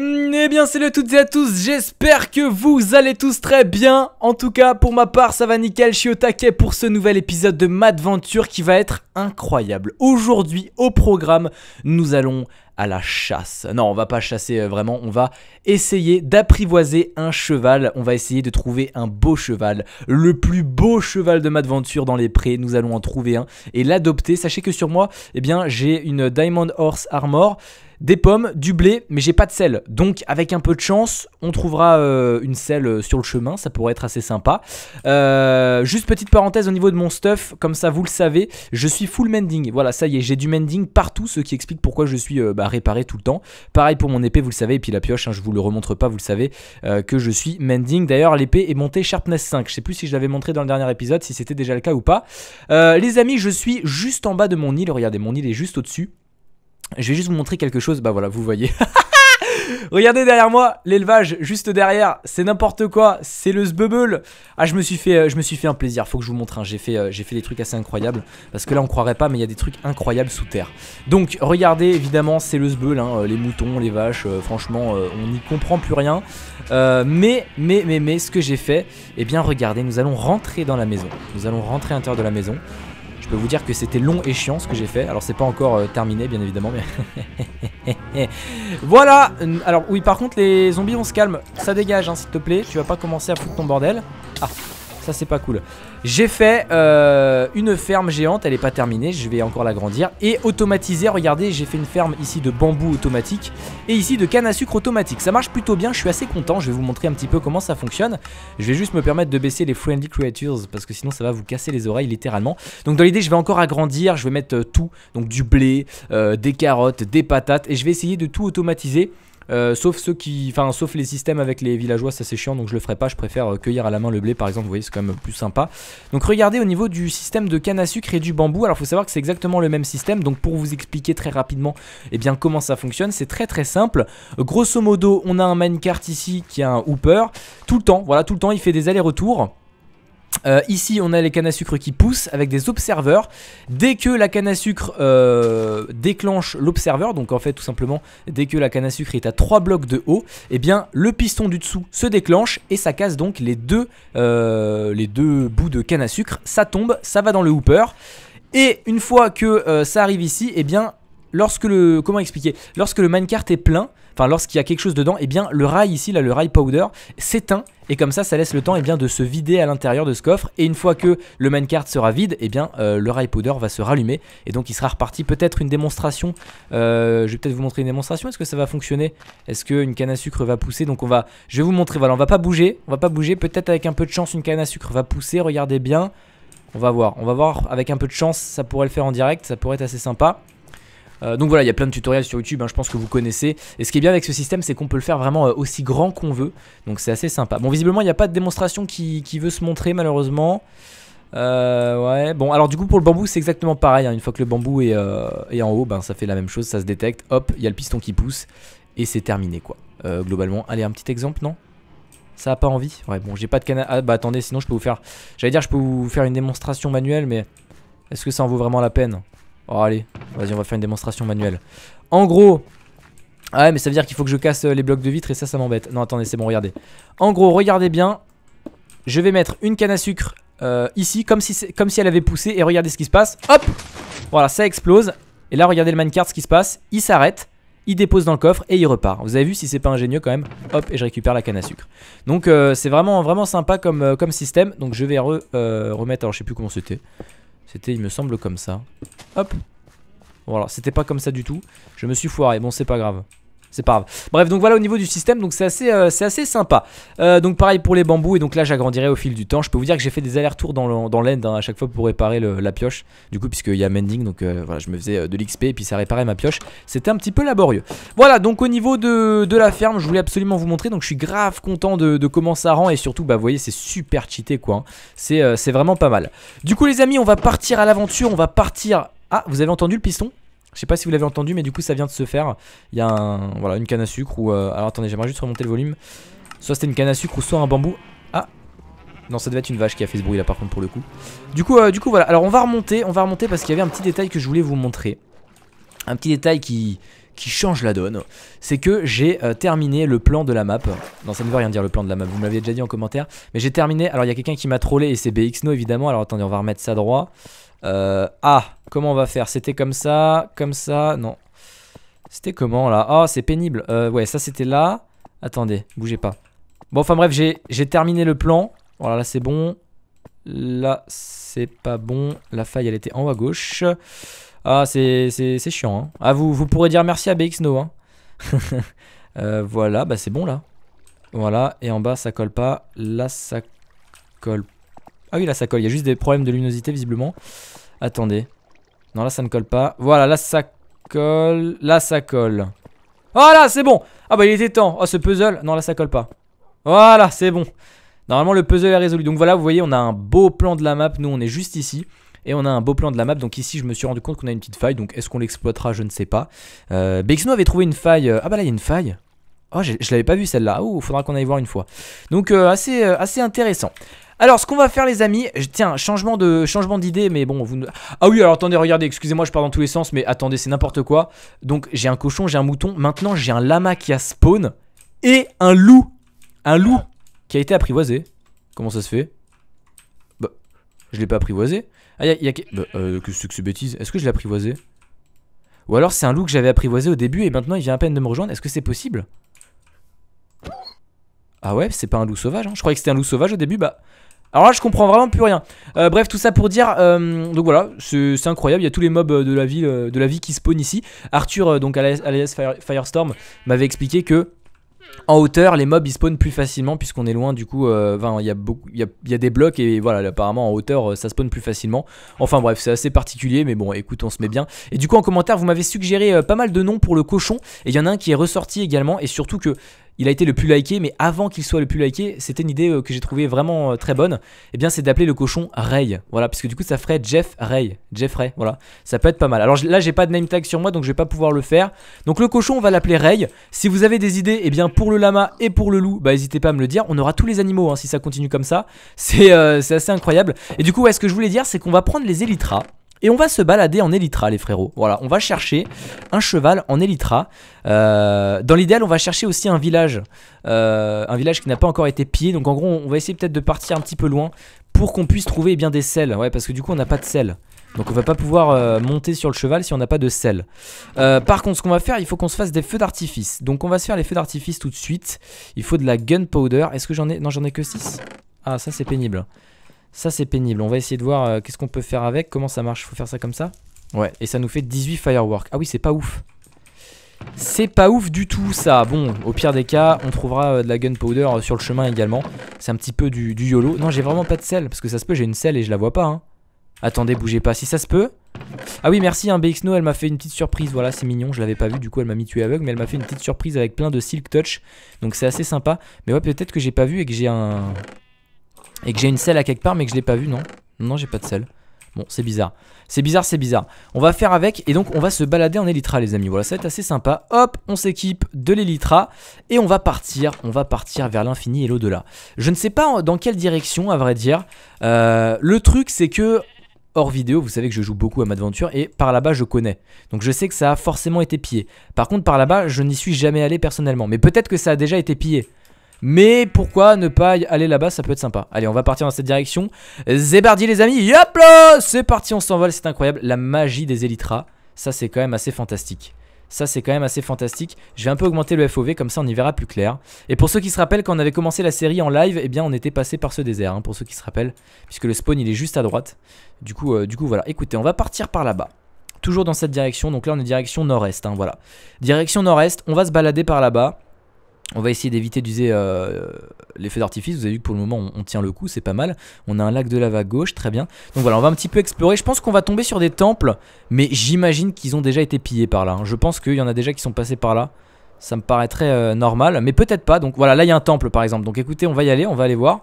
Euh, eh bien salut à toutes et à tous, j'espère que vous allez tous très bien En tout cas pour ma part ça va nickel, je suis pour ce nouvel épisode de Madventure qui va être incroyable Aujourd'hui au programme nous allons à la chasse. Non, on va pas chasser euh, vraiment, on va essayer d'apprivoiser un cheval. On va essayer de trouver un beau cheval, le plus beau cheval de Madventure dans les prés. Nous allons en trouver un et l'adopter. Sachez que sur moi, eh bien, j'ai une Diamond Horse Armor des pommes, du blé, mais j'ai pas de sel. Donc avec un peu de chance, on trouvera euh, une selle euh, sur le chemin, ça pourrait être assez sympa. Euh, juste petite parenthèse au niveau de mon stuff, comme ça vous le savez, je suis full mending. Voilà, ça y est, j'ai du mending partout, ce qui explique pourquoi je suis bah, réparé tout le temps. Pareil pour mon épée, vous le savez, et puis la pioche, hein, je vous le remontre pas, vous le savez, que je suis mending. D'ailleurs, l'épée est montée sharpness 5. Je sais plus si je l'avais montré dans le dernier épisode, si c'était déjà le cas ou pas. les amis, je suis juste en bas de mon île, regardez, mon île est juste au-dessus. Je vais juste vous montrer quelque chose. Bah voilà, vous voyez. Regardez derrière moi, l'élevage juste derrière, c'est n'importe quoi, c'est le zbebeul. Ah, je me suis fait euh, je me suis fait un plaisir, faut que je vous montre hein. j'ai fait euh, j'ai fait des trucs assez incroyables parce que là on croirait pas mais il y a des trucs incroyables sous terre. Donc regardez, évidemment, c'est le zbeul hein. Euh, les moutons, les vaches, franchement, on n'y comprend plus rien. mais mais mais mais ce que j'ai fait, eh bien regardez, nous allons rentrer dans la maison. Nous allons rentrer à l'intérieur de la maison. Je peux vous dire que c'était long et chiant ce que j'ai fait. Alors c'est pas encore euh, terminé bien évidemment mais... voilà Alors oui par contre les zombies on se calme. Ça dégage hein, s'il te plaît. Tu vas pas commencer à foutre ton bordel. Ah ça c'est pas cool. J'ai fait euh, une ferme géante, elle est pas terminée, je vais encore l'agrandir. Et automatiser, regardez, j'ai fait une ferme ici de bambou automatique et ici de canne à sucre automatique. Ça marche plutôt bien, je suis assez content, je vais vous montrer un petit peu comment ça fonctionne. Je vais juste me permettre de baisser les friendly creatures parce que sinon ça va vous casser les oreilles littéralement. Donc dans l'idée, je vais encore agrandir, je vais mettre euh, tout, donc du blé, euh, des carottes, des patates et je vais essayer de tout automatiser. Euh, sauf ceux qui, enfin, sauf les systèmes avec les villageois, ça c'est chiant, donc je le ferai pas. Je préfère euh, cueillir à la main le blé, par exemple. Vous voyez, c'est quand même plus sympa. Donc regardez au niveau du système de canne à sucre et du bambou. Alors, faut savoir que c'est exactement le même système. Donc, pour vous expliquer très rapidement, et eh bien, comment ça fonctionne, c'est très très simple. Grosso modo, on a un minecart ici qui a un hooper tout le temps. Voilà, tout le temps, il fait des allers-retours. Euh, ici, on a les cannes à sucre qui poussent avec des observeurs. Dès que la canne à sucre euh, déclenche l'observeur, donc en fait, tout simplement, dès que la canne à sucre est à 3 blocs de haut, et eh bien, le piston du dessous se déclenche et ça casse donc les deux, euh, les deux bouts de canne à sucre. Ça tombe, ça va dans le hooper. Et une fois que ça arrive ici, et eh bien lorsque le comment expliquer lorsque le minecart est plein enfin lorsqu'il y a quelque chose dedans et eh bien le rail ici là le rail powder s'éteint et comme ça ça laisse le temps et eh bien de se vider à l'intérieur de ce coffre et une fois que le minecart sera vide et eh bien euh, le rail powder va se rallumer et donc il sera reparti peut-être une démonstration euh, je vais peut-être vous montrer une démonstration est-ce que ça va fonctionner est-ce qu'une canne à sucre va pousser donc on va je vais vous montrer voilà on va pas bouger on va pas bouger peut-être avec un peu de chance une canne à sucre va pousser regardez bien on va voir on va voir avec un peu de chance ça pourrait le faire en direct ça pourrait être assez sympa euh, donc voilà, il y a plein de tutoriels sur YouTube, hein, je pense que vous connaissez. Et ce qui est bien avec ce système, c'est qu'on peut le faire vraiment euh, aussi grand qu'on veut. Donc c'est assez sympa. Bon, visiblement, il n'y a pas de démonstration qui, veut se montrer, malheureusement. Euh, ouais, bon, alors du coup, pour le bambou, c'est exactement pareil. Hein. Une fois que le bambou est, en haut, ben, ça fait la même chose, ça se détecte. Hop, il y a le piston qui pousse. Et c'est terminé, quoi. globalement, allez, un petit exemple, non ça a pas envie Ouais, bon, j'ai pas de canal. Ah, bah attendez, sinon je peux vous faire. J'allais dire, je peux vous faire une démonstration manuelle, mais est-ce que ça en vaut vraiment la peine Oh, allez, vas-y, on va faire une démonstration manuelle. En gros, ah ouais, mais ça veut dire qu'il faut que je casse euh, les blocs de vitre et ça, ça m'embête. Non, attendez, c'est bon, regardez. En gros, regardez bien. Je vais mettre une canne à sucre euh, ici, comme si, comme si elle avait poussé. Et regardez ce qui se passe. Hop Voilà, ça explose. Et là, regardez le minecart, ce qui se passe. Il s'arrête, il dépose dans le coffre et il repart. Vous avez vu si c'est pas ingénieux quand même Hop, et je récupère la canne à sucre. Donc, euh, c'est vraiment, vraiment sympa comme, comme système. Donc, je vais remettre, alors je sais plus comment c'était. C'était, il me semble, comme ça. Hop. Voilà, c'était pas comme ça du tout. Je me suis foiré. Bon, c'est pas grave c'est pas grave. Bref, donc voilà au niveau du système, donc c'est assez, euh, c'est assez sympa. Euh, donc pareil pour les bambous, et donc là j'agrandirai au fil du temps. Je peux vous dire que j'ai fait des allers-retours dans l'end hein, à chaque fois pour réparer la pioche. Du coup, puisqu'il y a mending, donc euh, voilà, je me faisais de l'XP et puis ça réparait ma pioche. C'était un petit peu laborieux. Voilà, donc au niveau de, la ferme, je voulais absolument vous montrer. Donc je suis grave content de, comment ça rend et surtout, bah vous voyez, c'est super cheaté quoi. Hein. C'est vraiment pas mal. Du coup, les amis, on va partir à l'aventure, on va partir. Ah, vous avez entendu le piston je sais pas si vous l'avez entendu, mais du coup, ça vient de se faire. Il y a une canne à sucre ou. Euh, alors attendez, j'aimerais juste remonter le volume. Soit c'était une canne à sucre ou soit un bambou. Ah non, ça devait être une vache qui a fait ce bruit là par contre pour le coup. Du coup, euh, du coup voilà. Alors on va remonter, on va remonter parce qu'il y avait un petit détail que je voulais vous montrer. Un petit détail qui, qui change la donne, c'est que j'ai euh, terminé le plan de la map. Non, ça ne veut rien dire le plan de la map, vous me l'avez déjà dit en commentaire. Mais j'ai terminé, alors il y a quelqu'un qui m'a trollé et c'est BXNO évidemment. Alors attendez, on va remettre ça droit. ah Comment on va faire C'était comme ça, comme ça, non. C'était comment là oh, c'est pénible. Euh, ouais, ça c'était là. Attendez, bougez pas. Bon, enfin bref, j'ai terminé le plan. Voilà, là c'est bon. Là, c'est pas bon. La faille, elle était en haut à gauche. Ah, c'est chiant. Hein. Ah, vous, vous pourrez dire merci à BXNO. Hein. Euh, voilà, bah c'est bon là. Voilà, et en bas, ça colle pas. Là, ça colle. Ah oui, là, ça colle. Il y a juste des problèmes de luminosité, visiblement. Attendez. Non, là, ça ne colle pas. Voilà, là, ça colle. Là, ça colle. Voilà, ah, c'est bon. Ah bah, il était temps. Oh, ce puzzle. Non, là, ça colle pas. Voilà, c'est bon. Normalement, le puzzle est résolu. Donc voilà, vous voyez, on a un beau plan de la map. Nous, on est juste ici. Et on a un beau plan de la map, donc ici je me suis rendu compte qu'on a une petite faille, donc est-ce qu'on l'exploitera, je ne sais pas. Euh, avait trouvé une faille, ah bah là il y a une faille, Oh, je, l'avais pas vu celle-là. Oh, faudra qu'on aille voir une fois. Donc, euh, assez, euh, assez intéressant. Alors, ce qu'on va faire, les amis, tiens, changement de changement d'idée, mais bon, vous. Ah oui, alors attendez, regardez, excusez-moi, je pars dans tous les sens, mais attendez, c'est n'importe quoi. Donc, j'ai un cochon, j'ai un mouton. Maintenant, j'ai un lama qui a spawn et un loup, un loup qui a été apprivoisé. Comment ça se fait Bah, je l'ai pas apprivoisé. Ah, y a, bah, euh, que c'est que ces bêtises Est-ce que je l'ai apprivoisé Ou alors c'est un loup que j'avais apprivoisé au début et maintenant il vient à peine de me rejoindre. Est-ce que c'est possible Ah ouais, c'est pas un loup sauvage. Hein. Je croyais que c'était un loup sauvage au début. Bah, alors là, je comprends vraiment plus rien. Euh, bref, tout ça pour dire, euh, donc voilà, c'est incroyable. Il y a tous les mobs euh, de la ville, de la vie qui spawnent ici. Arthur, donc à Firestorm, m'avait expliqué que en hauteur, les mobs ils spawnent plus facilement puisqu'on est loin du coup. Euh, il y, a, y, a, des blocs et voilà, apparemment en hauteur ça spawn plus facilement. Enfin bref, c'est assez particulier, mais bon, écoute, on se met bien. Et du coup, en commentaire, vous m'avez suggéré pas mal de noms pour le cochon et il y en a un qui est ressorti également. Et surtout que il a été le plus liké, mais avant qu'il soit le plus liké, c'était une idée euh, que j'ai trouvée vraiment euh, très bonne. Et eh bien, c'est d'appeler le cochon Ray. Voilà, puisque du coup, ça ferait Jeff Ray. Ray, voilà. Ça peut être pas mal. Alors là, j'ai pas de name tag sur moi, donc je vais pas pouvoir le faire. Donc le cochon, on va l'appeler Ray. Si vous avez des idées, et eh bien pour le lama et pour le loup, bah n'hésitez pas à me le dire. On aura tous les animaux hein, si ça continue comme ça. C'est euh, assez incroyable. Et du coup, ouais, ce que je voulais dire, c'est qu'on va prendre les élytras. Et on va se balader en Elytra les frérots Voilà on va chercher un cheval en Elytra euh, Dans l'idéal on va chercher aussi un village euh, Un village qui n'a pas encore été pillé Donc en gros on va essayer peut-être de partir un petit peu loin Pour qu'on puisse trouver bien des selles Ouais parce que du coup on n'a pas de sel. donc on va pas pouvoir euh, monter sur le cheval si on n'a pas de sel Par contre ce qu'on va faire il faut qu'on se fasse des feux d'artifice Donc on va se faire les feux d'artifice tout de suite Il faut de la gunpowder Est-ce que j'en ai... Non j'en ai que 6 Ah ça c'est pénible ça, c'est pénible. On va essayer de voir euh, qu'est-ce qu'on peut faire avec, comment ça marche. Faut faire ça comme ça Ouais, et ça nous fait 18 fireworks. Ah oui, c'est pas ouf. C'est pas ouf du tout ça. Bon, au pire des cas, on trouvera euh, de la gunpowder euh, sur le chemin également. C'est un petit peu du, YOLO. Non, j'ai vraiment pas de sel, parce que ça se peut, j'ai une selle et je la vois pas. Hein. Attendez, bougez pas. Si ça se peut... Ah oui, merci, hein, BXNO, elle m'a fait une petite surprise. Voilà, c'est mignon, je l'avais pas vu, du coup elle m'a mis tué aveugle, mais elle m'a fait une petite surprise avec plein de silk touch. Donc c'est assez sympa. Mais ouais, peut-être que j'ai pas vu et que j'ai un... Et que j'ai une selle à quelque part mais que je l'ai pas vue, non Non, j'ai pas de selle. Bon, c'est bizarre. C'est bizarre, c'est bizarre. On va faire avec et donc on va se balader en Elytra, les amis. Voilà, ça va être assez sympa. Hop, on s'équipe de l'Elytra et on va partir. On va partir vers l'infini et l'au-delà. Je ne sais pas dans quelle direction, à vrai dire. Euh, le truc, c'est que hors vidéo, vous savez que je joue beaucoup à Madventure et par là-bas je connais. Donc je sais que ça a forcément été pillé. Par contre par là-bas je n'y suis jamais allé personnellement. Mais peut-être que ça a déjà été pillé. Mais pourquoi ne pas aller là-bas, ça peut être sympa. Allez, on va partir dans cette direction. Zébardi les amis, yop là C'est parti, on s'envole, c'est incroyable. La magie des Elytras, ça c'est quand même assez fantastique. Ça c'est quand même assez fantastique. Je vais un peu augmenter le FOV, comme ça on y verra plus clair. Et pour ceux qui se rappellent, quand on avait commencé la série en live, eh bien on était passé par ce désert, hein, pour ceux qui se rappellent. Puisque le spawn il est juste à droite. Du coup, euh, du coup voilà, écoutez, on va partir par là-bas toujours dans cette direction. Donc là, on est direction nord-est. Hein, voilà. Direction nord-est, on va se balader par là-bas. On va essayer d'éviter d'user euh, l'effet d'artifice. Vous avez vu que pour le moment, on, tient le coup, c'est pas mal. On a un lac de lave à gauche, très bien. Donc voilà, on va un petit peu explorer. Je pense qu'on va tomber sur des temples, mais j'imagine qu'ils ont déjà été pillés par là. Hein. Je pense qu'il y en a déjà qui sont passés par là. Ça me paraîtrait euh, normal, mais peut-être pas. Donc voilà, là, il y a un temple, par exemple. Donc écoutez, on va y aller, on va aller voir.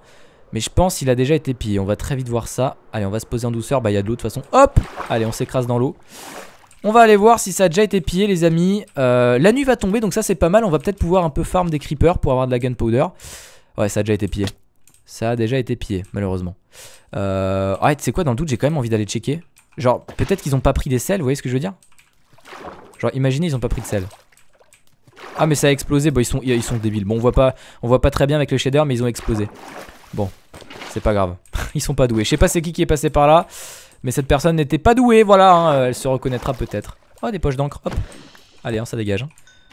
Mais je pense qu'il a déjà été pillé. On va très vite voir ça. Allez, on va se poser en douceur. Bah, il y a de l'eau de toute façon. Hop Allez, on s'écrase dans l'eau. On va aller voir si ça a déjà été pillé les amis. Euh, la nuit va tomber donc ça c'est pas mal. On va peut-être pouvoir un peu farm des creepers pour avoir de la gunpowder. Ouais ça a déjà été pillé. Ça a déjà été pillé malheureusement. Euh... c'est quoi dans le doute j'ai quand même envie d'aller checker. Genre peut-être qu'ils ont pas pris des sels vous voyez ce que je veux dire Genre imaginez ils ont pas pris de sel. Ah mais ça a explosé. Bon ils sont, ils sont débiles. Bon on voit, pas, on voit pas très bien avec le shader mais ils ont explosé. Bon c'est pas grave. ils sont pas doués. Je sais pas c'est qui qui est passé par là. Mais cette personne n'était pas douée, voilà, hein, euh, elle se reconnaîtra peut-être. Oh, des poches d'encre, hop. Allez, hein, ça dégage. Hein.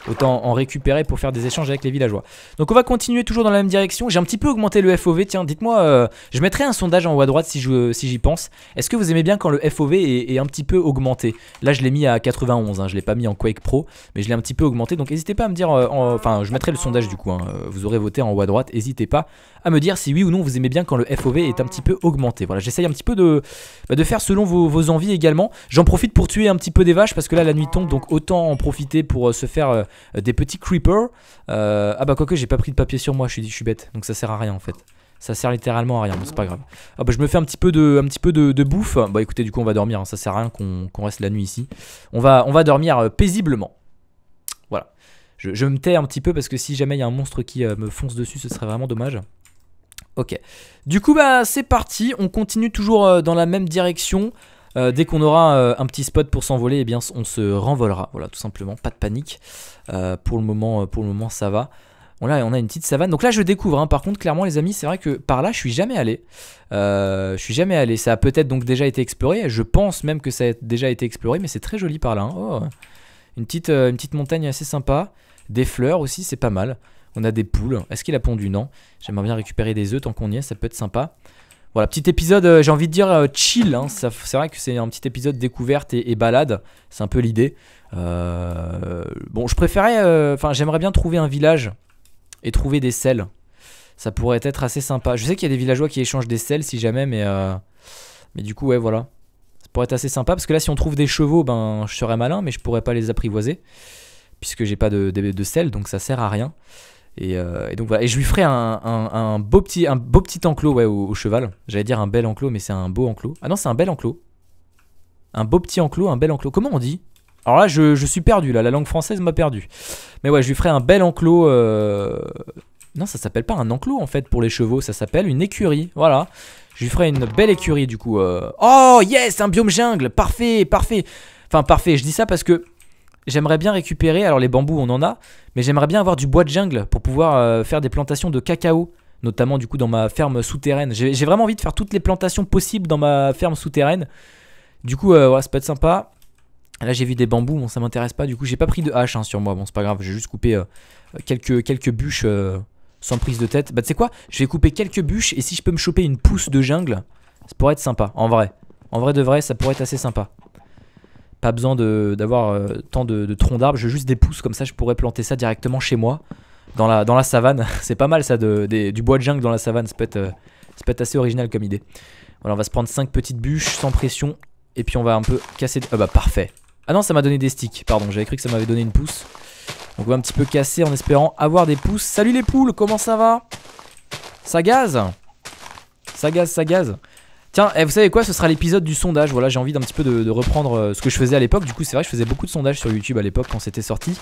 Autant en récupérer pour faire des échanges avec les villageois. Donc on va continuer toujours dans la même direction. J'ai un petit peu augmenté le FOV. Tiens, dites-moi, euh, je mettrai un sondage en haut à droite si j'y pense. Est-ce que vous aimez bien quand le FOV est, un petit peu augmenté Là, je l'ai mis à 91. je l'ai pas mis en Quake Pro, mais je l'ai un petit peu augmenté. Donc n'hésitez pas à me dire. Euh, enfin, je mettrai le sondage du coup. vous aurez voté en haut à droite. N'hésitez pas à me dire si oui ou non vous aimez bien quand le FOV est un petit peu augmenté. Voilà, j'essaye un petit peu de, bah, faire selon vos, envies également. J'en profite pour tuer un petit peu des vaches parce que là la nuit tombe, donc autant en profiter pour euh, se faire euh, des petits creepers. Euh, ah bah quoique j'ai pas pris de papier sur moi, je suis, je suis bête, donc ça sert à rien en fait. Ça sert littéralement à rien, c'est pas grave. Ah bah je me fais un petit peu de, bouffe. Bah écoutez, du coup on va dormir, hein, ça sert à rien qu'on reste la nuit ici. On va, dormir paisiblement. Voilà. je, me tais un petit peu parce que si jamais il y a un monstre qui me fonce dessus, ce serait vraiment dommage. Ok. Du coup, bah, c'est parti. On continue toujours euh, dans la même direction. Euh, dès qu'on aura euh, un petit spot pour s'envoler, eh bien, on se renvolera. Voilà, tout simplement. Pas de panique. pour, le moment, pour le moment, ça va. On a, on a une petite savane. Donc là, je découvre. Hein. Par contre, clairement, les amis, c'est vrai que par là, je suis jamais allé. je suis jamais allé. Ça a peut-être donc déjà été exploré. Je pense même que ça a déjà été exploré, mais c'est très joli par là. Hein. Oh. Une, petite, une petite montagne assez sympa. Des fleurs aussi, c'est pas mal. On a des poules. Est-ce qu'il a pondu Non. J'aimerais bien récupérer des œufs tant qu'on y est, ça peut être sympa. Voilà, petit épisode, euh, j'ai envie de dire euh, chill. Hein. c'est vrai que c'est un petit épisode découverte et, balade. C'est un peu l'idée. Euh, bon, je préférais. Enfin, j'aimerais bien trouver un village et trouver des sels. Ça pourrait être assez sympa. Je sais qu'il y a des villageois qui échangent des sels si jamais, mais. mais du coup, ouais, voilà. Ça pourrait être assez sympa parce que là, si on trouve des chevaux, ben, je serais malin, mais je pourrais pas les apprivoiser puisque j'ai pas de, de, de, sel, donc ça sert à rien. Euh, et, donc voilà. Et je lui ferai un, beau, petit, un beau petit enclos ouais, au, cheval. J'allais dire un bel enclos, mais c'est un beau enclos. Ah non, c'est un bel enclos. Un beau petit enclos, un bel enclos. Comment on dit Alors là, je, suis perdu. Là, la langue française m'a perdu. Mais ouais, je lui ferai un bel enclos. Euh, non, ça s'appelle pas un enclos en fait pour les chevaux. Ça s'appelle une écurie. Voilà. Je lui ferai une belle écurie du coup. Euh. Oh yes, un biome jungle. Parfait, parfait. Enfin, parfait. Je dis ça parce que j'aimerais bien récupérer, alors les bambous on en a, mais j'aimerais bien avoir du bois de jungle pour pouvoir euh, faire des plantations de cacao, notamment du coup dans ma ferme souterraine. J'ai vraiment envie de faire toutes les plantations possibles dans ma ferme souterraine. Du coup, euh, ça peut être sympa. Là j'ai vu des bambous, bon ça m'intéresse pas, du coup j'ai pas pris de hache hein, sur moi, bon c'est pas grave, j'ai juste coupé euh, quelques, quelques bûches sans prise de tête. Bah tu sais quoi, je vais couper quelques bûches et si je peux me choper une pousse de jungle, ça pourrait être sympa, en vrai. En vrai de vrai, ça pourrait être assez sympa. Pas besoin d'avoir euh, tant de, troncs d'arbres, je juste des pousses, comme ça je pourrais planter ça directement chez moi, dans la, savane. c'est pas mal ça, du bois de jungle dans la savane, ça peut, être, euh, peut assez original comme idée. Voilà, on va se prendre 5 petites bûches sans pression, et puis on va un peu casser... Ah bah parfait. Ah non, ça m'a donné des sticks, pardon, j'avais cru que ça m'avait donné une pousse. Donc on va un petit peu casser en espérant avoir des pousses. Salut les poules, comment ça va Ça gaze Ça gaze, ça gaze Tiens, eh, vous savez quoi, ce sera l'épisode du sondage. Voilà, j'ai envie d'un petit peu de, reprendre euh, ce que je faisais à l'époque. Du coup, c'est vrai, je faisais beaucoup de sondages sur YouTube à l'époque quand c'était sorti.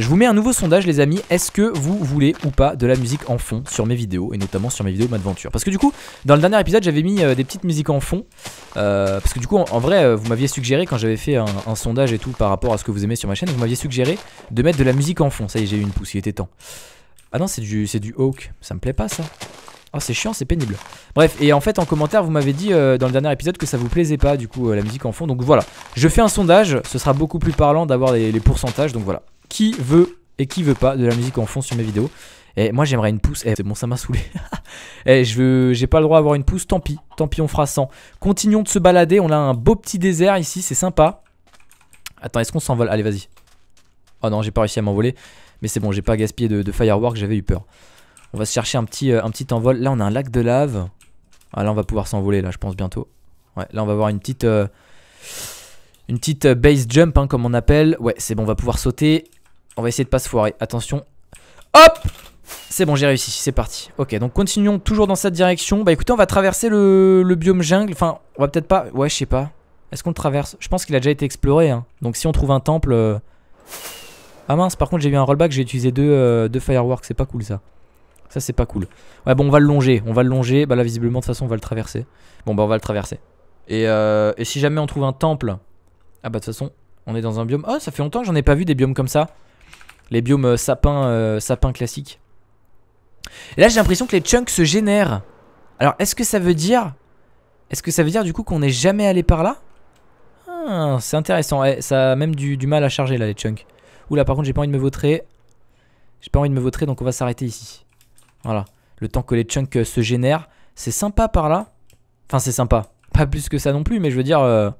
Je vous mets un nouveau sondage, les amis. Est-ce que vous voulez ou pas de la musique en fond sur mes vidéos et notamment sur mes vidéos Madventure Parce que du coup, dans le dernier épisode, j'avais mis euh, des petites musiques en fond. Euh, parce que du coup, en, vrai, vous m'aviez suggéré quand j'avais fait un, sondage et tout par rapport à ce que vous aimez sur ma chaîne, vous m'aviez suggéré de mettre de la musique en fond. Ça y est, j'ai eu une pousse, il était temps. Ah non, c'est du, du Hawk. Ça me plaît pas ça. Oh c'est chiant, c'est pénible. Bref, et en fait en commentaire vous m'avez dit euh, dans le dernier épisode que ça vous plaisait pas du coup euh, la musique en fond. Donc voilà, je fais un sondage, ce sera beaucoup plus parlant d'avoir les, pourcentages. Donc voilà, qui veut et qui veut pas de la musique en fond sur mes vidéos Et moi j'aimerais une pouce, eh, c'est bon ça m'a saoulé. eh, je veux, j'ai pas le droit d'avoir une pouce, tant pis, tant pis on fera 100. Continuons de se balader, on a un beau petit désert ici, c'est sympa. Attends, est-ce qu'on s'envole Allez vas-y. Oh non, j'ai pas réussi à m'envoler. Mais c'est bon, j'ai pas gaspillé de, de firework, j'avais eu peur. On va se chercher un petit, euh, un petit envol. Là, on a un lac de lave. Ah, là, on va pouvoir s'envoler, là, je pense, bientôt. Ouais, là, on va avoir une petite... Euh, une petite euh, base jump, hein, comme on appelle. Ouais, c'est bon, on va pouvoir sauter. On va essayer de pas se foirer. Attention. Hop C'est bon, j'ai réussi. C'est parti. Ok, donc continuons toujours dans cette direction. Bah écoutez, on va traverser le, biome jungle. Enfin, on va peut-être pas... Ouais, je sais pas. Est-ce qu'on le traverse Je pense qu'il a déjà été exploré. Hein. Donc si on trouve un temple... Ah mince, par contre, j'ai eu un rollback. J'ai utilisé deux, deux fireworks. C'est pas cool, ça. Ça, c'est pas cool. Ouais, bon, on va le longer. On va le longer. Bah là, visiblement, de toute façon, on va le traverser. Bon, bah, on va le traverser. Et, euh, et si jamais on trouve un temple. Ah, bah, de toute façon, on est dans un biome. Oh, ça fait longtemps que j'en ai pas vu des biomes comme ça. Les biomes euh, sapin euh, sapins, classiques. Et là, j'ai l'impression que les chunks se génèrent. Alors, est-ce que ça veut dire. Est-ce que ça veut dire du coup qu'on n'est jamais allé par là ah, C'est intéressant. ça a même du, du, mal à charger là, les chunks. Oula, par contre, j'ai pas envie de me vautrer. J'ai pas envie de me vautrer, donc on va s'arrêter ici. Voilà. Le temps que les chunks euh, se génèrent. C'est sympa par là. Enfin, c'est sympa. Pas plus que ça non plus, mais je veux dire, euh,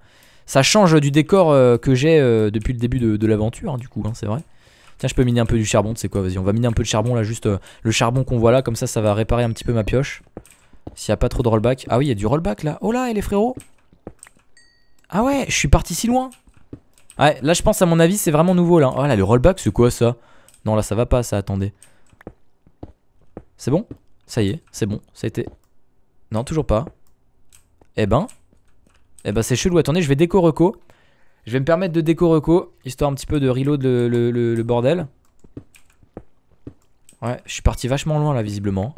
ça change du décor euh, que j'ai depuis le début de, l'aventure, hein, du coup, hein, c'est vrai. Tiens, je peux miner un peu du charbon, tu quoi, vas-y, on va miner un peu de charbon là, juste le charbon qu'on voit là, comme ça, ça va réparer un petit peu ma pioche. S'il n'y a pas trop de rollback. Ah oui, il y a du rollback là. Oh là, et les frérots Ah ouais, je suis parti si loin Ouais, là, je pense, à mon avis, c'est vraiment nouveau là. Oh là, le rollback, c'est quoi ça Non, là, ça va pas, ça, attendez. C'est bon Ça y est, c'est bon, ça a été... Non, toujours pas. Eh ben... Eh ben c'est chelou, attendez, je vais déco reco. Je vais me permettre de déco reco, histoire un petit peu de reload le, le, bordel. Ouais, je suis parti vachement loin là, visiblement.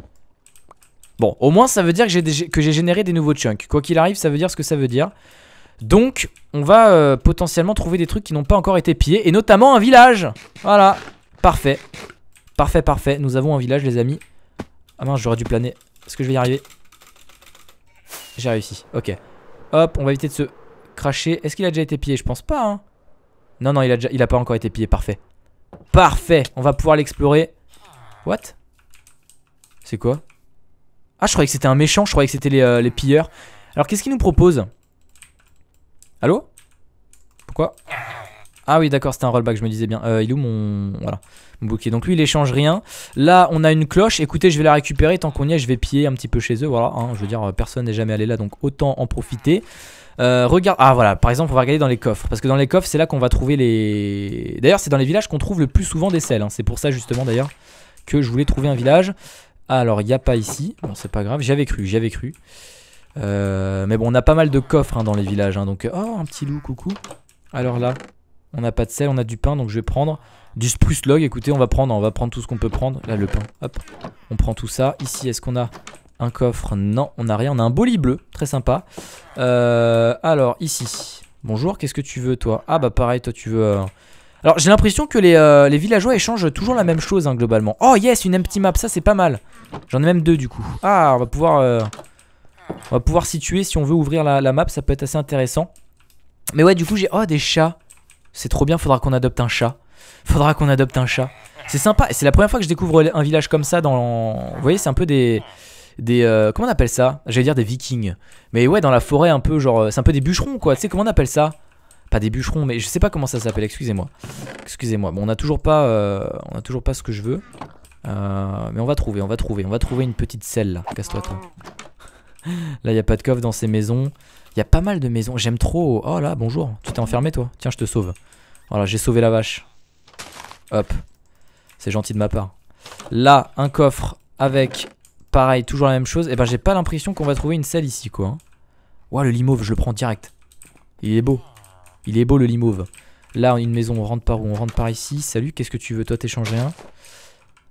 Bon, au moins ça veut dire que j'ai généré des nouveaux chunks. Quoi qu'il arrive, ça veut dire ce que ça veut dire. Donc, on va euh, potentiellement trouver des trucs qui n'ont pas encore été pillés, et notamment un village Voilà, parfait. Parfait, parfait, nous avons un village les amis. Ah non, j'aurais dû planer. Est-ce que je vais y arriver J'ai réussi, ok. Hop, on va éviter de se cracher. Est-ce qu'il a déjà été pillé Je pense pas, hein. Non, non, il a, déjà... il a pas encore été pillé, parfait. Parfait, on va pouvoir l'explorer. What C'est quoi Ah, je croyais que c'était un méchant, je croyais que c'était les, euh, les pilleurs. Alors, qu'est-ce qu'il nous propose Allô Pourquoi ah oui, d'accord, c'était un rollback, je me disais bien. Euh, il mon, voilà, mon bouquet Donc lui, il échange rien. Là, on a une cloche. Écoutez, je vais la récupérer. Tant qu'on y est, je vais piller un petit peu chez eux. Voilà, hein. je veux dire, euh, personne n'est jamais allé là, donc autant en profiter. Euh, regarde, ah voilà, par exemple, on va regarder dans les coffres. Parce que dans les coffres, c'est là qu'on va trouver les. D'ailleurs, c'est dans les villages qu'on trouve le plus souvent des selles hein. C'est pour ça, justement, d'ailleurs, que je voulais trouver un village. Alors, il n'y a pas ici. Bon, c'est pas grave, j'avais cru, j'avais cru. Euh, mais bon, on a pas mal de coffres hein, dans les villages. donc, oh, un petit loup, coucou. Alors là, on n'a pas de sel, on a du pain, donc je vais prendre du spruce log. Écoutez, on va prendre, on va prendre tout ce qu'on peut prendre. Là, le pain, hop, on prend tout ça. Ici, est-ce qu'on a un coffre Non, on n'a rien. On a un bolide bleu, très sympa. Euh, alors, ici, bonjour, qu'est-ce que tu veux, toi Ah bah pareil, toi, tu veux... Euh, alors, j'ai l'impression que euh, les, villageois échangent toujours la même chose, hein, globalement. Oh yes, une empty map, ça, c'est pas mal. J'en ai même deux, du coup. Ah, on va pouvoir... On va pouvoir situer si on veut ouvrir la map, ça peut être assez intéressant. Mais ouais, du coup, j'ai... Oh, des chats c'est trop bien, faudra qu'on adopte un chat. Faudra qu'on adopte un chat. C'est sympa, c'est la première fois que je découvre un village comme ça dans... Vous voyez, c'est un peu des... Des, euh, comment on appelle ça J'allais dire des vikings. Mais ouais, dans la forêt un peu, genre... Euh, c'est un peu des bûcherons, quoi. Tu sais, comment on appelle ça Pas des bûcherons, mais je sais pas comment ça s'appelle, excusez-moi. Excusez-moi. Bon, on a toujours pas... Euh, on a toujours pas ce que je veux. mais on va trouver, on va trouver. On va trouver une petite selle, là. Casse-toi, toi. là, il a pas de coffre dans ces maisons. Il y a pas mal de maisons. J'aime trop. Oh là, bonjour. Tu t'es enfermé, toi Tiens, je te sauve. Voilà, oh j'ai sauvé la vache. Hop. C'est gentil de ma part. Là, un coffre avec, pareil, toujours la même chose. Et eh ben, j'ai pas l'impression qu'on va trouver une selle ici, quoi. Hein. Ouah, le limauve, je le prends direct. Il est beau. Il est beau, le limauve. Là, une maison, on rentre par où On rentre par ici. Salut, qu'est-ce que tu veux Toi, t'échanger un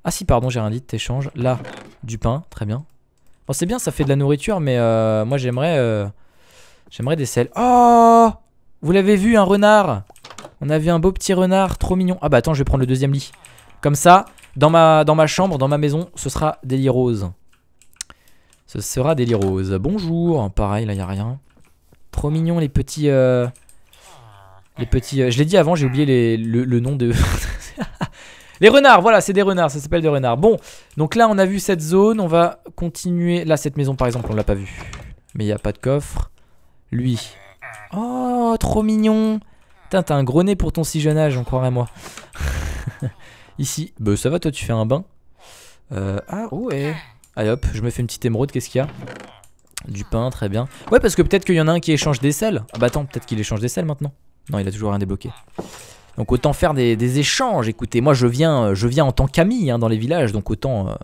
Ah si, pardon, j'ai rien dit, t'échanges. Là, du pain, très bien. c'est bien, ça fait de la nourriture, mais euh, moi, j'aimerais... Euh, J'aimerais des selles. Oh Vous l'avez vu, un renard On a vu un beau petit renard, trop mignon. Ah bah attends, je vais prendre le deuxième lit. Comme ça, dans ma, dans ma chambre, dans ma maison, ce sera des lits roses. Ce sera des lits roses. Bonjour Pareil, là, y a rien. Trop mignon, les petits... Euh, les petits... Euh, je l'ai dit avant, j'ai oublié le, nom de... Les renards, voilà, c'est des renards, ça s'appelle des renards. Bon, donc là, on a vu cette zone, on va continuer. Là, cette maison, par exemple, on l'a pas vue. Mais il n'y a pas de coffre. Lui. Oh, trop mignon t'as un gros nez pour ton si jeune âge, on croirait moi. Ici. Bah, ça va, toi, tu fais un bain euh, Ah, ouais Allez hop, je me fais une petite émeraude, qu'est-ce qu'il y a Du pain, très bien. Ouais, parce que peut-être qu'il y en a un qui échange des selles. Ah bah attends, peut-être qu'il échange des sels, maintenant. Non, il a toujours rien débloqué. Donc autant faire des, échanges, écoutez, moi je viens, je viens en tant qu'ami hein, dans les villages, donc autant... Euh,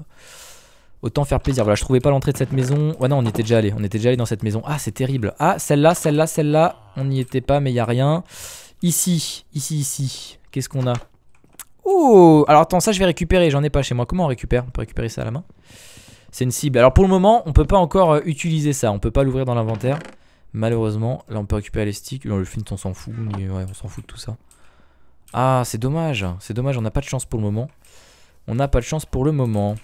Autant faire plaisir. Voilà, je trouvais pas l'entrée de cette maison. Ouais, non, on était déjà allé. On était déjà allé dans cette maison. Ah, c'est terrible. Ah, celle-là, celle-là, celle-là. On n'y était pas, mais il y a rien. Ici, ici, ici. Qu'est-ce qu'on a Oh Alors attends, ça je vais récupérer. J'en ai pas chez moi. Comment on récupère On peut récupérer ça à la main. C'est une cible. Alors pour le moment, on peut pas encore euh, utiliser ça. On peut pas l'ouvrir dans l'inventaire. Malheureusement, là on peut récupérer les sticks. Dans le film, on s'en fout. on s'en fout de tout ça. Ah, c'est dommage. C'est dommage, on n'a pas de chance pour le moment. On n'a pas de chance pour le moment.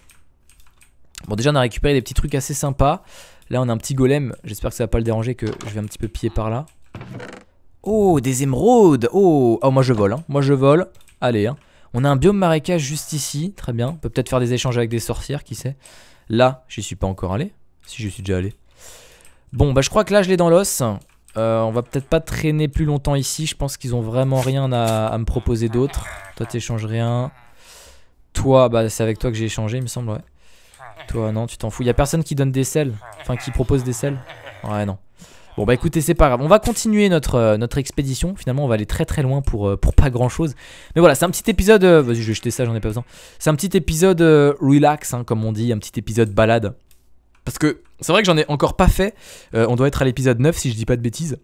Bon, déjà, on a récupéré des petits trucs assez sympas. Là, on a un petit golem. J'espère que ça va pas le déranger que je vais un petit peu piller par là. Oh, des émeraudes Oh, oh moi je vole. Hein. Moi je vole. Allez, hein. On a un biome marécage juste ici. Très bien. On peut peut-être faire des échanges avec des sorcières, qui sait. Là, j'y suis pas encore allé. Si, j'y suis déjà allé. Bon, bah je crois que là, je l'ai dans l'os. Euh, on va peut-être pas traîner plus longtemps ici. Je pense qu'ils ont vraiment rien à, à me proposer d'autre. Toi, t'échanges rien. Toi, bah c'est avec toi que j'ai échangé, il me semble, ouais. Toi, non, tu t'en fous. Il a personne qui donne des selles. Enfin, qui propose des selles. Ouais, non. Bon bah écoutez c'est pas grave, on va continuer notre, euh, notre expédition, finalement on va aller très très loin pour, euh, pour pas grand chose. Mais voilà c'est un petit épisode, euh, vas-y je vais jeter ça j'en ai pas besoin, c'est un petit épisode relax hein, comme on dit, un petit épisode balade. Parce que c'est vrai que j'en ai encore pas fait, on doit être à l'épisode 9 si je dis pas de bêtises,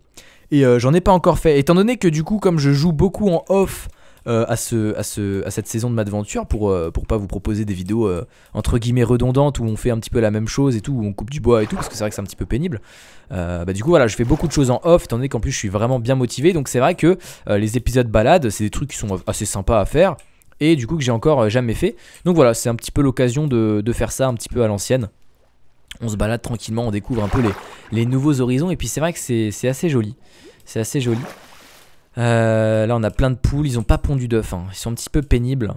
et j'en ai pas encore fait. Étant donné que du coup comme je joue beaucoup en off euh, à, cette saison de Madventure pour, euh, pour pas vous proposer des vidéos euh, entre guillemets redondantes où on fait un petit peu la même chose et tout, où on coupe du bois et tout, parce que c'est vrai que c'est un petit peu pénible. bah, du coup, voilà, je fais beaucoup de choses en off, étant donné qu'en plus je suis vraiment bien motivé. Donc c'est vrai que les épisodes balades, c'est des trucs qui sont assez sympas à faire et du coup que j'ai encore jamais fait. Donc voilà, c'est un petit peu l'occasion de, de faire ça un petit peu à l'ancienne on se balade tranquillement, on découvre un peu les, les nouveaux horizons. Et puis c'est vrai que c'est assez joli. C'est assez joli. Euh, là, on a plein de poules. Ils ont pas pondu d'œufs. Hein. Ils sont un petit peu pénibles.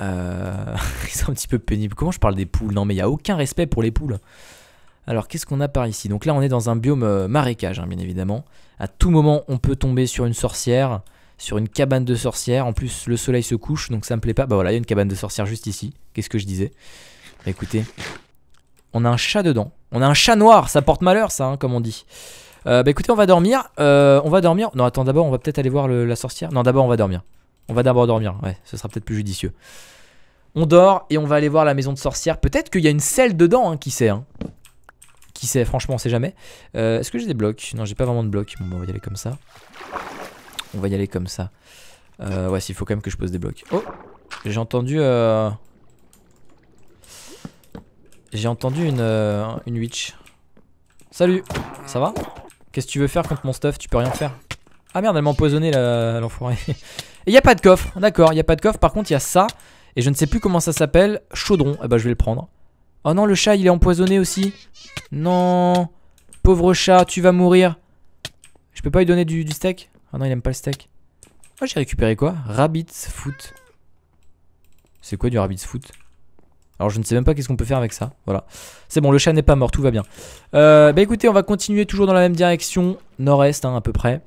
Euh, ils sont un petit peu pénibles. Comment je parle des poules Non, mais il n'y a aucun respect pour les poules. Alors, qu'est-ce qu'on a par ici Donc là, on est dans un biome euh, marécage, hein, bien évidemment. À tout moment, on peut tomber sur une sorcière, sur une cabane de sorcière. En plus, le soleil se couche, donc ça me plaît pas. Bah voilà, il y a une cabane de sorcière juste ici. Qu'est-ce que je disais bah Écoutez, on a un chat dedans. On a un chat noir, ça porte malheur, ça, hein, comme on dit. Euh, bah écoutez, on va dormir. Euh, on va dormir. Non, attends, d'abord, on va peut-être aller voir la sorcière. Non, d'abord, on va dormir. On va d'abord dormir. Ouais, ce sera peut-être plus judicieux. On dort et on va aller voir la maison de sorcière. Peut-être qu'il y a une selle dedans, hein, qui sait. Hein. Qui sait, franchement, on sait jamais. Euh, est-ce que j'ai des blocs Non, j'ai pas vraiment de blocs. Bon, bah, on va y aller comme ça. On va y aller comme ça. ouais, s'il faut quand même que je pose des blocs. Oh J'ai entendu... J'ai entendu une, une witch. Salut Ça va Qu'est-ce que tu veux faire contre mon stuff Tu peux rien faire. Ah merde, elle m'a empoisonné l'enfoiré. Et il a pas de coffre, d'accord, il a pas de coffre. Par contre, il y a ça. Et je ne sais plus comment ça s'appelle. Chaudron. et eh bah, ben, je vais le prendre. Oh non, le chat, il est empoisonné aussi. Non. Pauvre chat, tu vas mourir. Je peux pas lui donner du, steak Ah non, il aime pas le steak. oh, j'ai récupéré quoi Rabbit's foot. C'est quoi du rabbit's foot alors je ne sais même pas qu'est-ce qu'on peut faire avec ça. Voilà. C'est bon, le chat n'est pas mort, tout va bien. Euh, bah écoutez, on va continuer toujours dans la même direction, nord-est hein, à peu près.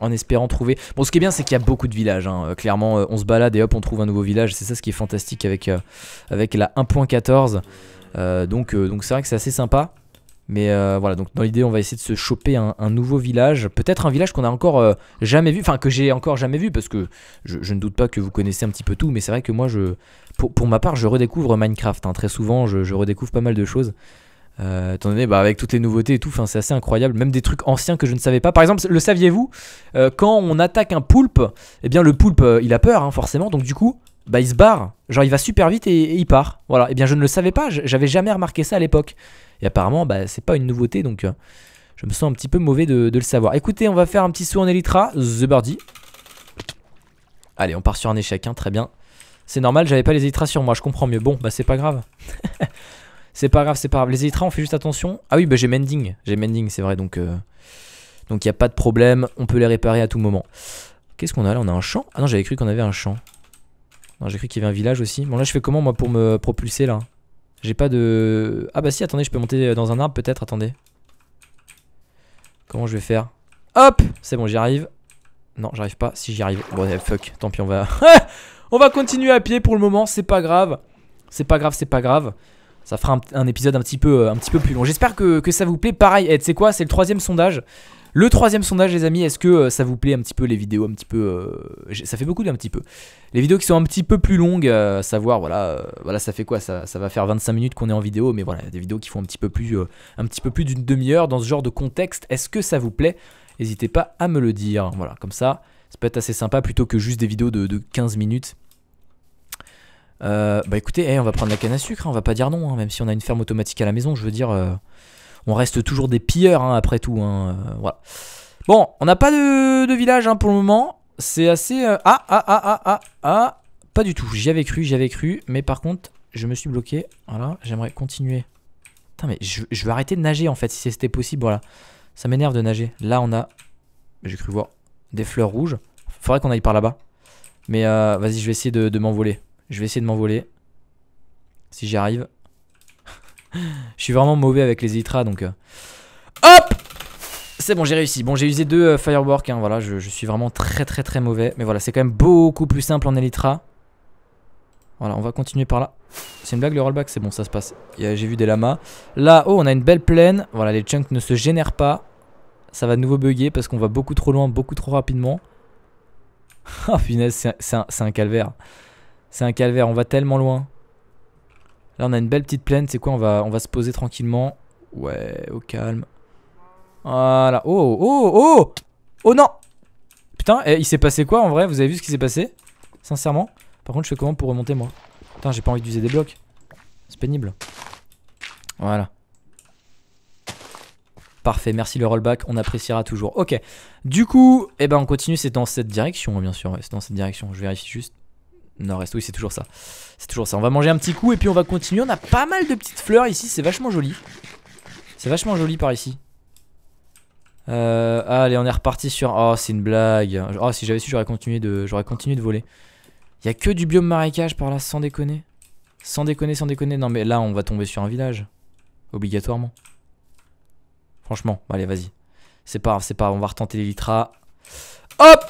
En espérant trouver... Bon, ce qui est bien, c'est qu'il y a beaucoup de villages. Hein. Euh, clairement, euh, on se balade et hop, on trouve un nouveau village. C'est ça ce qui est fantastique avec, avec la 1.14. donc c'est vrai que c'est assez sympa. Mais euh, voilà, donc dans l'idée, on va essayer de se choper un, nouveau village. Peut-être un village qu'on a encore euh, jamais vu, enfin que j'ai encore jamais vu, parce que je, ne doute pas que vous connaissez un petit peu tout, mais c'est vrai que moi, je, pour, ma part, je redécouvre Minecraft. Hein. Très souvent, je, je, redécouvre pas mal de choses. Euh, étant donné, bah, avec toutes les nouveautés et tout, c'est assez incroyable. Même des trucs anciens que je ne savais pas. Par exemple, le saviez-vous euh, Quand on attaque un poulpe, eh bien le poulpe, euh, il a peur, hein, forcément. Donc du coup, bah, il se barre. Genre, il va super vite et, il part. Voilà. Et eh bien, je ne le savais pas. J'avais jamais remarqué ça à l'époque. Et apparemment, bah, c'est pas une nouveauté. Donc, euh, je me sens un petit peu mauvais de, le savoir. Écoutez, on va faire un petit saut en Elytra. The Birdie. Allez, on part sur un échec. Hein. très bien. C'est normal, j'avais pas les Elytras sur moi. Je comprends mieux. Bon, bah, c'est pas grave. C'est pas grave, c'est pas grave. Les Elytra, on fait juste attention. Ah oui, bah j'ai Mending. J'ai Mending, c'est vrai. Donc, euh... donc il n'y a pas de problème. On peut les réparer à tout moment. Qu'est-ce qu'on a là On a un champ Ah non, j'avais cru qu'on avait un champ. Non, j'ai cru qu'il y avait un village aussi. Bon, là, je fais comment, moi, pour me propulser là J'ai pas de. Ah bah si, attendez, je peux monter dans un arbre peut-être. Attendez. Comment je vais faire Hop C'est bon, j'y arrive. Non, j'arrive pas. Si j'y arrive. Bon, eh, fuck. Tant pis, on va. on va continuer à pied pour le moment. C'est pas grave. C'est pas grave, c'est pas grave ça fera un, épisode un petit peu, euh, un petit peu plus long. J'espère que, ça vous plaît. Pareil, c'est quoi C'est le troisième sondage. Le troisième sondage, les amis, est-ce que euh, ça vous plaît un petit peu les vidéos un petit peu euh, Ça fait beaucoup d'un petit peu. Les vidéos qui sont un petit peu plus longues, à savoir voilà, voilà, ça fait quoi ça, va faire 25 minutes qu'on est en vidéo, mais voilà, des vidéos qui font un petit peu plus, un petit peu plus d'une demi-heure dans ce genre de contexte. Est-ce que ça vous plaît N'hésitez pas à me le dire. Voilà, comme ça, ça peut être assez sympa plutôt que juste des vidéos de, de 15 minutes. Euh, bah écoutez, eh, on va prendre la canne à sucre, hein, on va pas dire non, hein, même si on a une ferme automatique à la maison, je veux dire, euh, on reste toujours des pilleurs hein, après tout. Euh, voilà. Bon, on n'a pas de, village pour le moment, c'est assez... Ah, ah, ah, ah, ah, ah, pas du tout, j'y avais cru, j'y avais cru, mais par contre, je me suis bloqué, voilà, j'aimerais continuer. Putain, mais je, vais arrêter de nager en fait, si c'était possible, voilà. Ça m'énerve de nager. Là, on a, j'ai cru voir, des fleurs rouges. Faudrait qu'on aille par là-bas. Mais vas-y, je vais essayer de m'envoler. Je vais essayer de m'envoler. Si j'y arrive. je suis vraiment mauvais avec les Elytras donc... Euh. Hop c'est bon, j'ai réussi. Bon, j'ai usé deux euh, fireworks. Hein, voilà, je, suis vraiment très très très mauvais. Mais voilà, c'est quand même beaucoup plus simple en Elytra. Voilà, on va continuer par là. C'est une blague le rollback, c'est bon, ça se passe. J'ai vu des lamas. Là, oh, on a une belle plaine. Voilà, les chunks ne se génèrent pas. Ça va de nouveau bugger parce qu'on va beaucoup trop loin, beaucoup trop rapidement. Ah, oh, punaise, c'est un calvaire. C'est un calvaire, on va tellement loin. Là, on a une belle petite plaine. C'est quoi on va, on va se poser tranquillement. Ouais, au calme. Voilà. Oh, oh, oh Oh non Putain, eh, il s'est passé quoi en vrai Vous avez vu ce qui s'est passé Sincèrement Par contre, je fais comment pour remonter moi Putain, j'ai pas envie d'user des blocs. C'est pénible. Voilà. Parfait, merci le rollback, on appréciera toujours. Ok, du coup, eh ben on continue, c'est dans cette direction, hein, bien sûr, c'est dans cette direction, je vérifie juste. Non reste oui, c'est toujours ça. C'est toujours ça. On va manger un petit coup et puis on va continuer. On a pas mal de petites fleurs ici, c'est vachement joli. C'est vachement joli par ici. Euh, allez, on est reparti sur... Oh, c'est une blague. Oh, si j'avais su, j'aurais continué, de... continué de voler. Il y a que du biome marécage par là, sans déconner. Sans déconner, sans déconner. Non, mais là, on va tomber sur un village. Obligatoirement. Franchement, allez, vas-y. C'est pas grave, c'est pas grave. On va retenter l'élytra Hop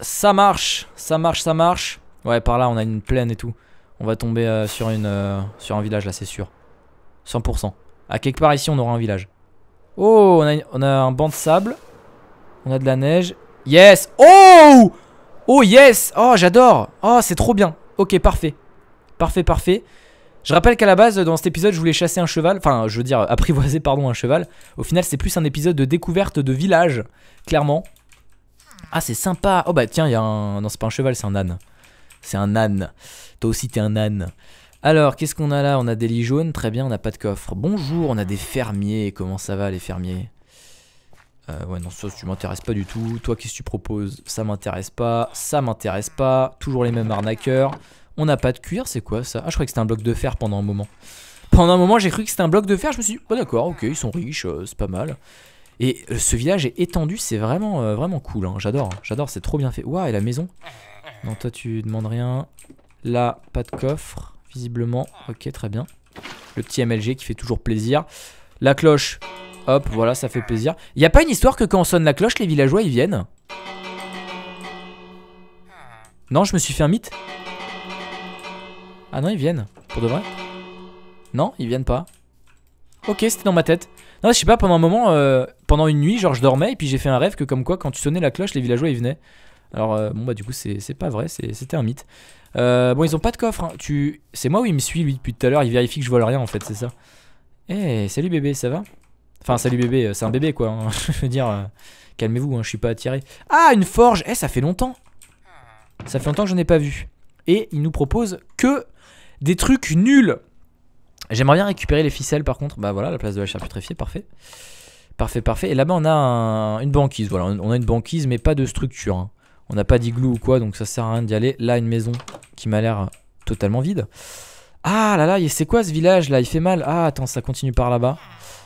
Ça marche Ça marche, ça marche. Ouais, par là, on a une plaine et tout. On va tomber euh, sur, une, euh, sur un village, là, c'est sûr. 100%. À quelque part ici, on aura un village. Oh, on a, on a un banc de sable. On a de la neige. Yes Oh Oh, yes Oh, j'adore Oh, c'est trop bien. Ok, parfait. Parfait, parfait. Je rappelle qu'à la base, dans cet épisode, je voulais chasser un cheval. Enfin, je veux dire, apprivoiser, pardon, un cheval. Au final, c'est plus un épisode de découverte de village, clairement. Ah, c'est sympa. Oh, bah tiens, il y a un... Non, c'est pas un cheval, c'est un âne. C'est un âne. Toi aussi, t'es un âne. Alors, qu'est-ce qu'on a là On a des lits jaunes, très bien, on n'a pas de coffre. Bonjour, on a des fermiers. Comment ça va, les fermiers euh, Ouais, non, ça, tu m'intéresses pas du tout. Toi, qu'est-ce que tu proposes Ça m'intéresse pas. Ça m'intéresse pas. Toujours les mêmes arnaqueurs. On n'a pas de cuir, c'est quoi ça Ah, je croyais que c'était un bloc de fer pendant un moment. Pendant un moment, j'ai cru que c'était un bloc de fer. Je me suis dit, bah, d'accord, ok, ils sont riches, euh, c'est pas mal. Et euh, ce village est étendu, c'est vraiment, vraiment cool. Hein. J'adore, j'adore, c'est trop bien fait. Waouh, et la maison non, toi tu demandes rien. Là, pas de coffre, visiblement. Ok, très bien. Le petit MLG qui fait toujours plaisir. La cloche, hop, voilà, ça fait plaisir. Il a pas une histoire que quand on sonne la cloche, les villageois, ils viennent Non, je me suis fait un mythe Ah non, ils viennent, pour de vrai Non, ils viennent pas. Ok, c'était dans ma tête. Non, je sais pas, pendant un moment, euh, pendant une nuit, genre je dormais et puis j'ai fait un rêve que comme quoi quand tu sonnais la cloche, les villageois ils venaient. Alors, euh, bon, bah, du coup, c'est pas vrai, c'était un mythe. Euh, bon, ils ont pas de coffre. Hein. Tu... C'est moi ou il me suit, lui, depuis tout à l'heure Il vérifie que je vole rien, en fait, c'est ça. Eh, salut bébé, ça va Enfin, salut bébé, euh, c'est un bébé, quoi. Hein. je veux dire, euh, calmez-vous, hein, je suis pas attiré. Ah, une forge Eh, ça fait longtemps. Ça fait longtemps que je n'ai pas vu. Et il nous propose que des trucs nuls. J'aimerais bien récupérer les ficelles, par contre. Bah voilà, la place de la chair putréfiée, parfait. Parfait, parfait. Et là-bas, on a une banquise. Voilà, on a une banquise, mais pas de structure. Hein. On n'a pas d'igloo ou quoi, donc ça sert à rien d'y aller. Là, une maison qui m'a l'air totalement vide. Ah là là, c'est quoi ce village là Il fait mal. Ah attends, ça continue par là-bas.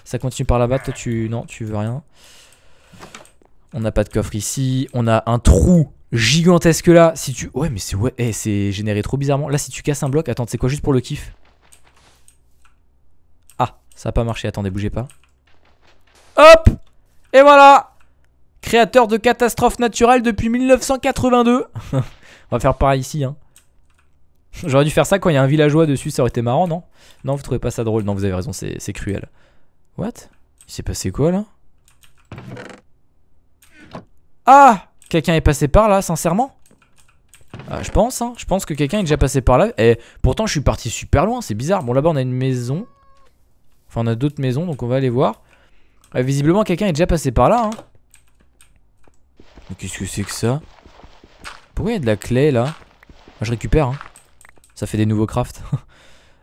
Ça continue par là-bas. Toi, tu... Non, tu veux rien. On n'a pas de coffre ici. On a un trou gigantesque là. Si tu... Ouais, mais c'est... Ouais, eh, c'est généré trop bizarrement. Là, si tu casses un bloc... Attends, c'est quoi juste pour le kiff Ah, ça n'a pas marché. Attendez, bougez pas. Hop Et voilà Créateur de catastrophes naturelles depuis 1982. On va faire pareil ici. Hein. J'aurais dû faire ça quand il y a un villageois dessus, ça aurait été marrant, non Non, vous trouvez pas ça drôle Non, vous avez raison, c'est cruel. What Il s'est passé quoi là Ah Quelqu'un est passé par là, sincèrement ah, Je pense, hein. Je pense que quelqu'un est déjà passé par là. Et eh, pourtant, je suis parti super loin, c'est bizarre. Bon, là-bas, on a une maison. Enfin, on a d'autres maisons, donc on va aller voir. Eh, visiblement, quelqu'un est déjà passé par là. Hein qu'est-ce que c'est que ça Pourquoi il y a de la clé là je récupère. Hein. Ça fait des nouveaux crafts.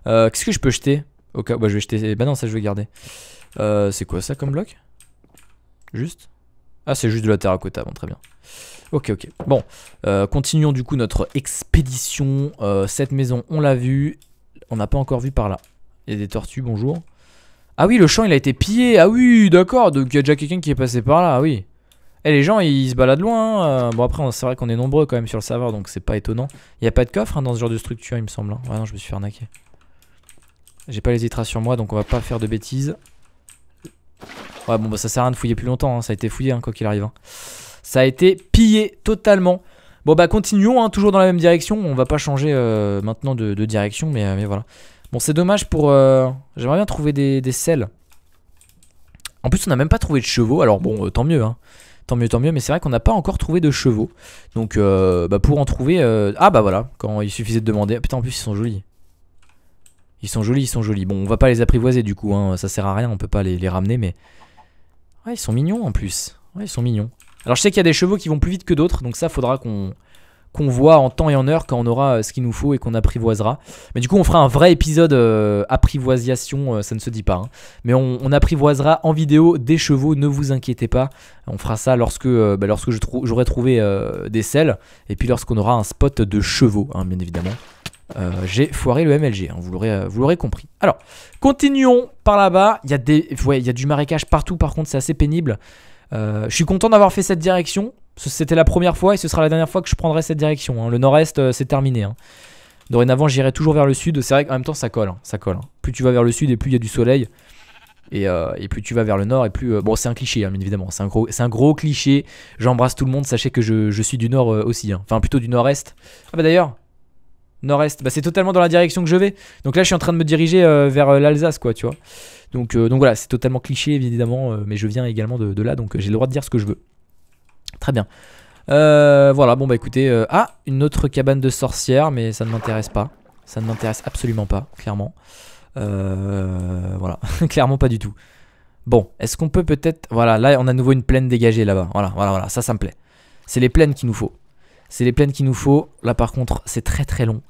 Euh, qu'est-ce que je peux jeter Au Bah je vais jeter... Eh, bah non ça je vais garder. Euh, c'est quoi ça comme bloc Juste Ah c'est juste de la terracotta, bon très bien. Ok, ok. Bon, euh, continuons du coup notre expédition. cette maison, on l'a vue. On n'a pas encore vu par là. Il y a des tortues, bonjour. Ah oui, le champ, il a été pillé. Ah oui, d'accord. Donc il y a déjà quelqu'un qui est passé par là, ah oui. Eh les gens, ils se baladent loin. Hein. Bon, après, c'est vrai qu'on est nombreux quand même sur le serveur, donc c'est pas étonnant. Il y a pas de coffre hein, dans ce genre de structure, il me semble. Hein. Ouais non, je me suis fait arnaquer. J'ai pas les itras sur moi, donc on va pas faire de bêtises. Ouais, bon, bah ça sert à rien de fouiller plus longtemps. Ça a été fouillé, quoi qu'il arrive. Ça a été pillé totalement. Bon, bah continuons, toujours dans la même direction. On va pas changer euh, maintenant de, direction, mais, euh, mais, voilà. Bon, c'est dommage pour... Euh, j'aimerais bien trouver des, des selles. En plus, on a même pas trouvé de chevaux, alors bon, tant mieux. Hein tant mieux, tant mieux. Mais c'est vrai qu'on n'a pas encore trouvé de chevaux. Donc euh, bah, pour en trouver... Euh, ah bah voilà, quand il suffisait de demander... Putain, en plus ils sont jolis. Ils sont jolis, ils sont jolis. Bon, on va pas les apprivoiser du coup, hein. ça sert à rien, on peut pas les, ramener, mais... Ouais, ils sont mignons en plus. Ouais, ils sont mignons. Alors je sais qu'il y a des chevaux qui vont plus vite que d'autres, donc ça faudra qu'on qu'on voit en temps et en heure quand on aura euh, ce qu'il nous faut et qu'on apprivoisera. Mais du coup, on fera un vrai épisode apprivoisiation, euh, apprivoisation, euh, ça ne se dit pas. Hein. Mais on, apprivoisera en vidéo des chevaux, ne vous inquiétez pas. On fera ça lorsque, bah, lorsque j'aurai trouvé des selles et puis lorsqu'on aura un spot de chevaux, hein, bien évidemment. J'ai foiré le MLG, hein, vous l'aurez compris. Alors, continuons par là-bas. Il y a du marécage partout, par contre, c'est assez pénible. je suis content d'avoir fait cette direction c'était la première fois et ce sera la dernière fois que je prendrai cette direction. Hein. Le nord-est, euh, c'est terminé. Hein. Dorénavant, j'irai toujours vers le sud. C'est vrai qu'en même temps, ça colle. Hein, ça colle Plus tu vas vers le sud et plus il y a du soleil. Et, euh, plus tu vas vers le nord et plus... Euh, bon, c'est un cliché, évidemment. C'est un, gros, un gros cliché. J'embrasse tout le monde. Sachez que je, suis du nord aussi. Enfin, plutôt du nord-est. Ah bah d'ailleurs, nord-est. Bah, c'est totalement dans la direction que je vais. Donc là, je suis en train de me diriger vers l'Alsace, quoi, tu vois. Donc, donc voilà, c'est totalement cliché, évidemment, mais je viens également de là, donc j'ai le droit de dire ce que je veux. Très bien. Euh, voilà, bon bah écoutez, euh, ah, une autre cabane de sorcière, mais ça ne m'intéresse pas. Ça ne m'intéresse absolument pas, clairement. Euh, voilà, clairement pas du tout. Bon, est-ce qu'on peut peut-être... Voilà, là on a à nouveau une plaine dégagée là-bas. Voilà, voilà, voilà, ça, ça me plaît. C'est les plaines qu'il nous faut. C'est les plaines qu'il nous faut. Là par contre, c'est très très long.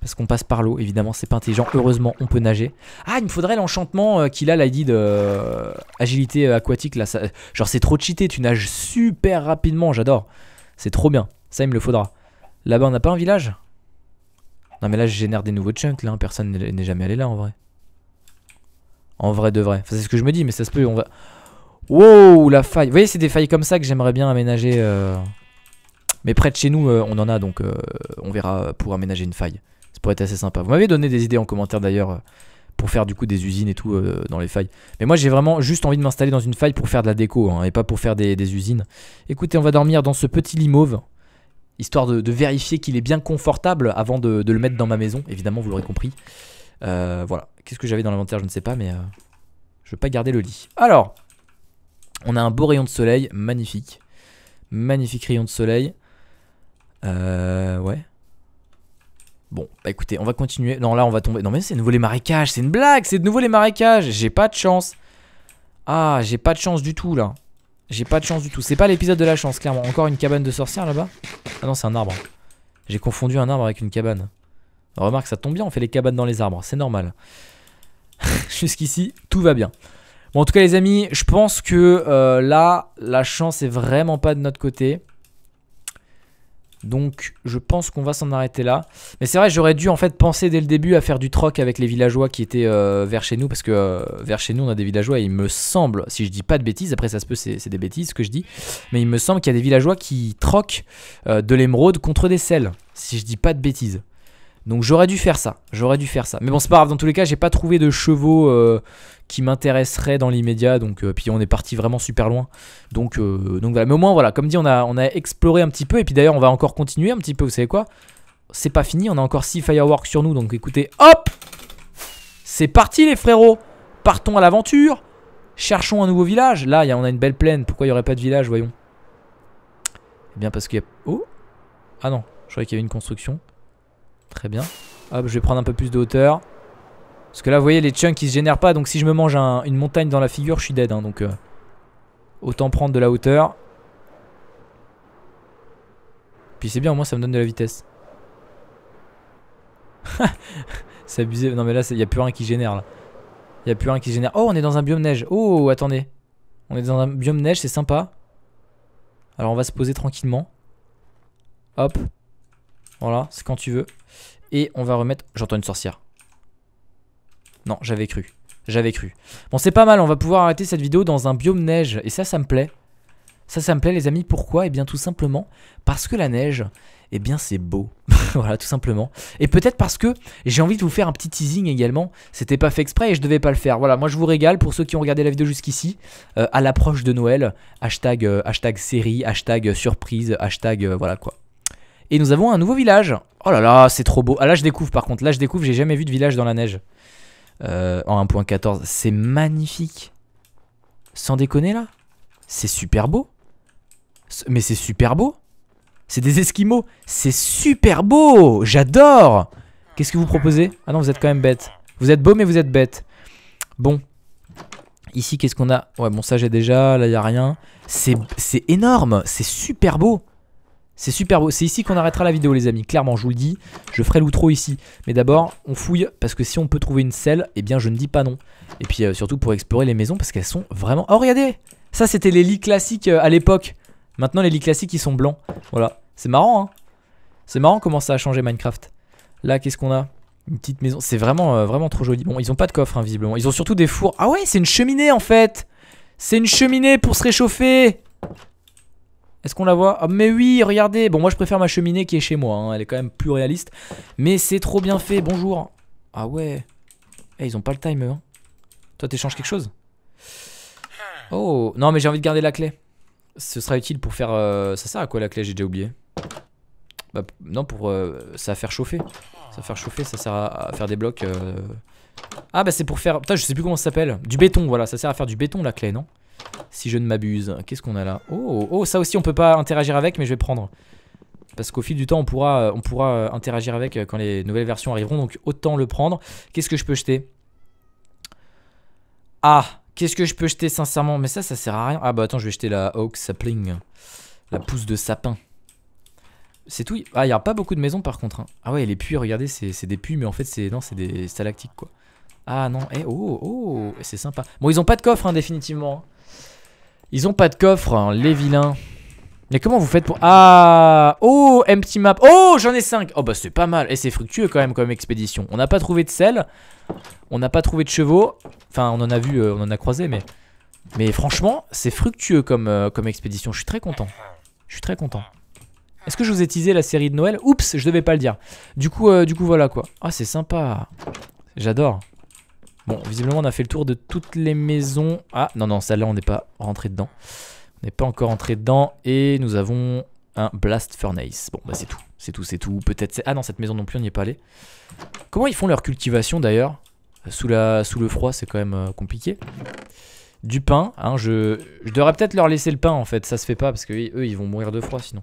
Parce qu'on passe par l'eau, évidemment, c'est pas intelligent. Heureusement, on peut nager. Ah, il me faudrait l'enchantement euh, qu'il a, la de euh, agilité euh, aquatique. là. genre, c'est trop cheaté, tu nages super rapidement, j'adore. C'est trop bien, ça, il me le faudra. Là-bas, on n'a pas un village Non, mais là, je génère des nouveaux chunks, là. Hein. Personne n'est jamais allé là, en vrai. En vrai de vrai. c'est ce que je me dis, mais ça se peut, on va... Wow, la faille. Vous voyez, c'est des failles comme ça que j'aimerais bien aménager. Mais près de chez nous, on en a, donc on verra pour aménager une faille. Ça pourrait être assez sympa. Vous m'avez donné des idées en commentaire d'ailleurs euh, pour faire du coup des usines et tout euh, dans les failles. Mais moi j'ai vraiment juste envie de m'installer dans une faille pour faire de la déco hein, et pas pour faire des, usines. Écoutez, on va dormir dans ce petit lit mauve, histoire de, vérifier qu'il est bien confortable avant de, le mettre dans ma maison. Évidemment, vous l'aurez compris. Euh, voilà. Qu'est-ce que j'avais dans l'inventaire Je ne sais pas, mais euh, je vais pas garder le lit. Alors, on a un beau rayon de soleil, magnifique. Magnifique rayon de soleil. ouais. Bon, bah écoutez, on va continuer. Non, là, on va tomber. Non, mais c'est de nouveau les marécages. C'est une blague. C'est de nouveau les marécages. J'ai pas de chance. Ah, j'ai pas de chance du tout, là. J'ai pas de chance du tout. C'est pas l'épisode de la chance, clairement. Encore une cabane de sorcière là-bas Ah non, c'est un arbre. J'ai confondu un arbre avec une cabane. Remarque, ça tombe bien, on fait les cabanes dans les arbres. C'est normal. Jusqu'ici, tout va bien. Bon, en tout cas, les amis, je pense que euh, là, la chance est vraiment pas de notre côté. Donc je pense qu'on va s'en arrêter là. Mais c'est vrai, j'aurais dû en fait penser dès le début à faire du troc avec les villageois qui étaient euh, vers chez nous, parce que euh, vers chez nous on a des villageois et il me semble, si je dis pas de bêtises, après ça se peut c'est des bêtises ce que je dis, mais il me semble qu'il y a des villageois qui troquent euh, de l'émeraude contre des selles si je dis pas de bêtises. Donc j'aurais dû faire ça, j'aurais dû faire ça. Mais bon, c'est pas grave, dans tous les cas, j'ai pas trouvé de chevaux euh, qui m'intéresseraient dans l'immédiat. Donc euh, puis on est parti vraiment super loin. Donc, euh, donc voilà, mais au moins voilà, comme dit, on a, on a exploré un petit peu. Et puis d'ailleurs, on va encore continuer un petit peu, vous savez quoi C'est pas fini, on a encore 6 fireworks sur nous. Donc écoutez, hop C'est parti les frérots Partons à l'aventure Cherchons un nouveau village. Là, y on a une belle plaine. Pourquoi il n'y aurait pas de village, voyons Eh bien parce qu'il y a... Oh Ah non, je croyais qu'il y avait une construction. Très bien. Hop, je vais prendre un peu plus de hauteur. Parce que là, vous voyez, les chunks, ils se génèrent pas. Donc si je me mange une montagne dans la figure, je suis dead. Hein. donc euh, autant prendre de la hauteur. Puis c'est bien, au moins, ça me donne de la vitesse. c'est abusé. Non mais là, il n'y a plus rien qui génère Il n'y a plus rien qui génère. Oh, on est dans un biome neige. Oh, attendez. On est dans un biome neige, c'est sympa. Alors on va se poser tranquillement. Hop. Voilà, c'est quand tu veux. Et on va remettre... J'entends une sorcière. Non, j'avais cru. J'avais cru. Bon, c'est pas mal, on va pouvoir arrêter cette vidéo dans un biome neige. Et ça, ça me plaît. Ça, ça me plaît, les amis. Pourquoi Eh bien, tout simplement parce que la neige, eh bien, c'est beau. voilà, tout simplement. Et peut-être parce que j'ai envie de vous faire un petit teasing également. C'était pas fait exprès et je devais pas le faire. Voilà, moi, je vous régale pour ceux qui ont regardé la vidéo jusqu'ici. Euh, à l'approche de Noël, hashtag, euh, hashtag série, hashtag surprise, hashtag, euh, voilà quoi. Et nous avons un nouveau village. Oh là là, c'est trop beau. Ah là, je découvre par contre. Là, je découvre, j'ai jamais vu de village dans la neige. Euh, en 1.14, c'est magnifique. Sans déconner là. C'est super beau. Mais c'est super beau. C'est des esquimaux. C'est super beau. J'adore. Qu'est-ce que vous proposez Ah non, vous êtes quand même bête. Vous êtes beau, mais vous êtes bête. Bon. Ici, qu'est-ce qu'on a Ouais, bon, ça j'ai déjà. Là, il a rien. C'est énorme. C'est super beau. C'est super beau. C'est ici qu'on arrêtera la vidéo, les amis. Clairement, je vous le dis. Je ferai l'outro ici. Mais d'abord, on fouille. Parce que si on peut trouver une selle, eh bien, je ne dis pas non. Et puis, euh, surtout pour explorer les maisons. Parce qu'elles sont vraiment. Oh, regardez Ça, c'était les lits classiques euh, à l'époque. Maintenant, les lits classiques, ils sont blancs. Voilà. C'est marrant, hein. C'est marrant comment ça a changé Minecraft. Là, qu'est-ce qu'on a Une petite maison. C'est vraiment, euh, vraiment trop joli. Bon, ils ont pas de coffre, hein, visiblement. Ils ont surtout des fours. Ah ouais, c'est une cheminée, en fait. C'est une cheminée pour se réchauffer. Est-ce qu'on la voit ah, mais oui, regardez Bon, moi je préfère ma cheminée qui est chez moi, hein. elle est quand même plus réaliste. Mais c'est trop bien fait, bonjour Ah ouais Eh, ils ont pas le timer. Hein. Toi, t'échanges quelque chose Oh Non, mais j'ai envie de garder la clé. Ce sera utile pour faire... Euh, ça sert à quoi la clé J'ai déjà oublié. Bah, non, pour... Euh, ça va faire chauffer. Ça va faire chauffer, ça sert à, faire des blocs... Euh. Ah bah c'est pour faire... Putain, je sais plus comment ça s'appelle. Du béton, voilà. Ça sert à faire du béton la clé, non si je ne m'abuse. Qu'est-ce qu'on a là oh, oh, ça aussi on peut pas interagir avec, mais je vais prendre. Parce qu'au fil du temps, on pourra, euh, on pourra euh, interagir avec euh, quand les nouvelles versions arriveront, donc autant le prendre. Qu'est-ce que je peux jeter Ah, qu'est-ce que je peux jeter sincèrement Mais ça, ça sert à rien. Ah bah attends, je vais jeter la Oak Sapling, la pousse de sapin. C'est tout. Ah, il n'y a pas beaucoup de maisons par contre. Hein. Ah ouais, les puits, regardez, c'est des puits, mais en fait, c'est c'est des stalactiques quoi. Ah non, eh, oh, oh, c'est sympa. Bon, ils ont pas de coffre, hein, définitivement. Hein. Ils ont pas de coffre, hein, les vilains. Mais comment vous faites pour... Ah Oh Empty map Oh J'en ai 5 Oh bah c'est pas mal Et eh, c'est fructueux quand même comme expédition. On n'a pas trouvé de sel. On n'a pas trouvé de chevaux. Enfin on en a vu, euh, on en a croisé mais... Mais franchement c'est fructueux comme, euh, comme expédition. Je suis très content. Je suis très content. Est-ce que je vous ai teasé la série de Noël Oups Je devais pas le dire. Du coup, euh, du coup voilà quoi. Ah c'est sympa. J'adore. Bon, visiblement, on a fait le tour de toutes les maisons. Ah, non, non, celle-là, on n'est pas rentré dedans. On n'est pas encore rentré dedans. Et nous avons un Blast Furnace. Bon, bah c'est tout. C'est tout, c'est tout. Peut-être... Ah non, cette maison non plus, on n'y est pas allé. Comment ils font leur cultivation, d'ailleurs sous, la... sous le froid, c'est quand même euh, compliqué. Du pain, hein, je... je devrais peut-être leur laisser le pain, en fait. Ça se fait pas, parce que eux, ils vont mourir de froid, sinon.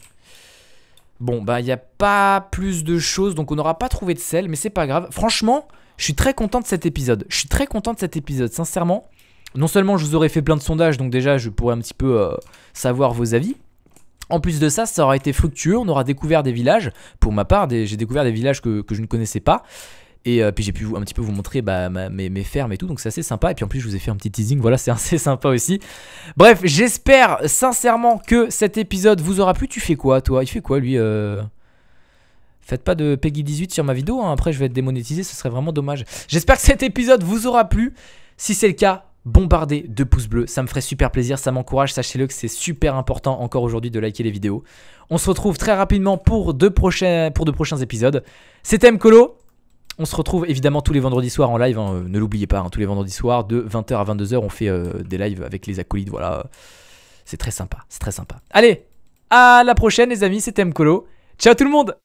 Bon, bah, il n'y a pas plus de choses, donc on n'aura pas trouvé de sel, mais c'est pas grave. Franchement, je suis très content de cet épisode. Je suis très content de cet épisode, sincèrement. Non seulement je vous aurais fait plein de sondages, donc déjà je pourrais un petit peu euh, savoir vos avis. En plus de ça, ça aura été fructueux, on aura découvert des villages. Pour ma part, j'ai découvert des villages que, je ne connaissais pas. Et euh, puis j'ai pu un petit peu vous montrer bah, mes, fermes et tout, donc c'est assez sympa. Et puis en plus, je vous ai fait un petit teasing, voilà, c'est assez sympa aussi. Bref, j'espère sincèrement que cet épisode vous aura plu. Tu fais quoi, toi Il fait quoi, lui euh Faites pas de Peggy18 sur ma vidéo, hein. après je vais être démonétisé, ce serait vraiment dommage. J'espère que cet épisode vous aura plu. Si c'est le cas, bombardez de pouces bleus, ça me ferait super plaisir, ça m'encourage, sachez-le que c'est super important encore aujourd'hui de liker les vidéos. On se retrouve très rapidement pour deux prochains, pour deux prochains épisodes. C'était Mkolo, on se retrouve évidemment tous les vendredis soirs en live, hein. euh, ne l'oubliez pas, hein. tous les vendredis soirs de 20h à 22h on fait euh, des lives avec les acolytes, voilà. C'est très sympa, c'est très sympa. Allez, à la prochaine les amis, c'était Mkolo. Ciao tout le monde